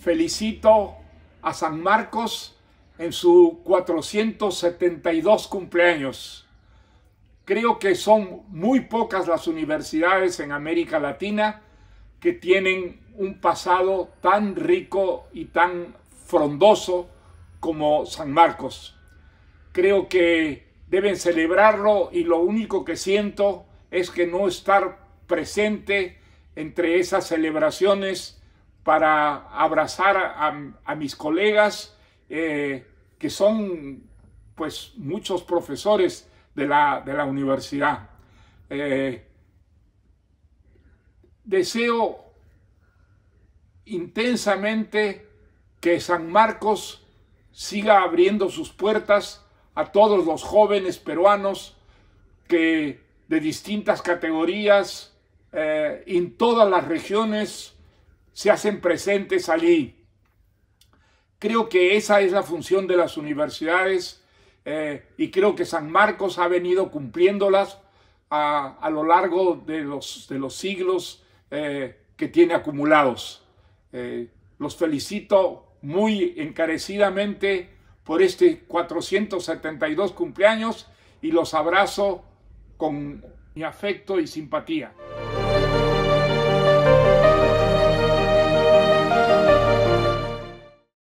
felicito a San Marcos en su 472 cumpleaños. Creo que son muy pocas las universidades en América Latina que tienen un pasado tan rico y tan frondoso como San Marcos. Creo que deben celebrarlo y lo único que siento es que no estar presente entre esas celebraciones para abrazar a, mis colegas, eh, que son pues muchos profesores de la, universidad. Eh, deseo intensamente que San Marcos siga abriendo sus puertas a todos los jóvenes peruanos que de distintas categorías eh, en todas las regiones se hacen presentes allí. Creo que esa es la función de las universidades eh, y creo que San Marcos ha venido cumpliéndolas a, lo largo de los, siglos eh, que tiene acumulados. Eh, los felicito muy encarecidamente por este 472 cumpleaños y los abrazo con mi afecto y simpatía.